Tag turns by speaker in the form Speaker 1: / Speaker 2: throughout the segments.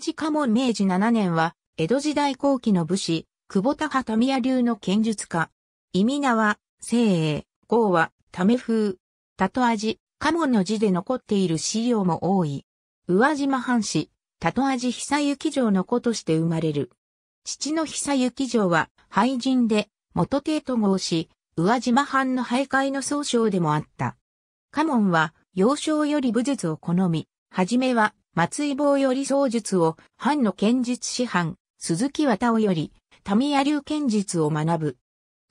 Speaker 1: 治家門明治7年は、江戸時代後期の武士、久保田派民谷流の剣術家。意味名は、西英、豪は、ため風。たとあじ、家門の字で残っている資料も多い。宇和島藩士、たとあじ久行城の子として生まれる。父の久行城は、廃人で、元帝と合し、宇和島藩の徘徊の総称でもあった。家門は、幼少より武術を好み、はじめは松井棒より創術を、藩の剣術師範、鈴木渡尾より、民谷流剣術を学ぶ。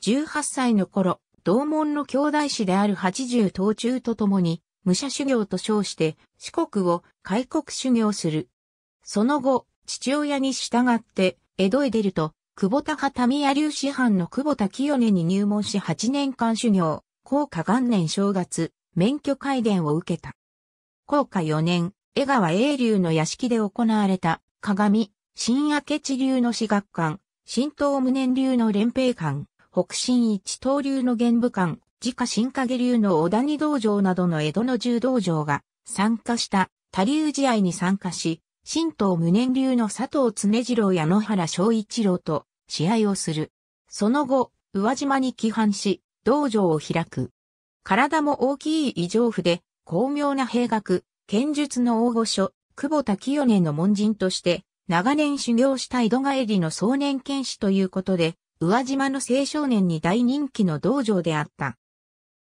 Speaker 1: 18歳の頃、同門の兄弟子である八十頭中と共に、武者修行と称して四国を開国修行する。その後、父親に従って江戸へ出ると、久保田派民谷流師範の久保田清根に入門し8年間修行、高下元年正月、免許改伝を受けた。高下4年、江川英流の屋敷で行われた、鏡、新明地流の私学館、新東無念流の連平館、北新一東流の玄武館、自家新影流の小谷道場などの江戸の柔道場が参加した他流試合に参加し、新東無念流の佐藤常次郎や野原昭一郎と試合をする。その後、宇和島に帰還し、道場を開く。体も大きい異常符で、巧妙な兵学、剣術の大御所、久保田清寧の門人として、長年修行した井戸帰りの壮年剣士ということで、宇和島の青少年に大人気の道場であった。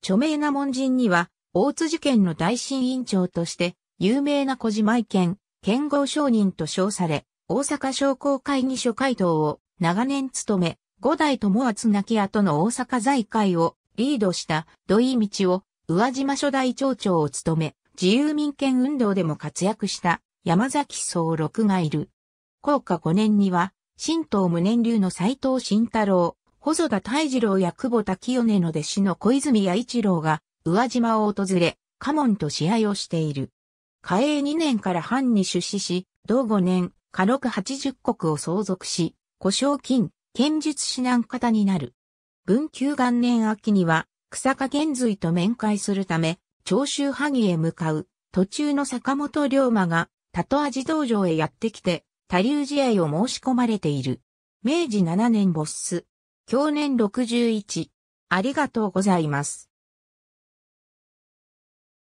Speaker 1: 著名な門人には、大津事件の大委院長として、有名な小島井県、剣豪商人と称され、大阪商工会議所会頭を長年務め、五代友厚亡き後の大阪財界をリードした土井道を宇和島初代町長を務め、自由民権運動でも活躍した山崎総六がいる。高下5年には、神道無念流の斎藤慎太郎、細田大二郎や久保田清音の弟子の小泉弥一郎が、宇和島を訪れ、家門と試合をしている。嘉永2年から藩に出資し、同5年、家禄八十国を相続し、古障金、剣術指南方になる。文久元年秋には、草加玄髄と面会するため、長州萩へ向かう途中の坂本龍馬が、多と味道場へやってきて、他流試合を申し込まれている。明治7年ボッス。去年61。ありがとうございます。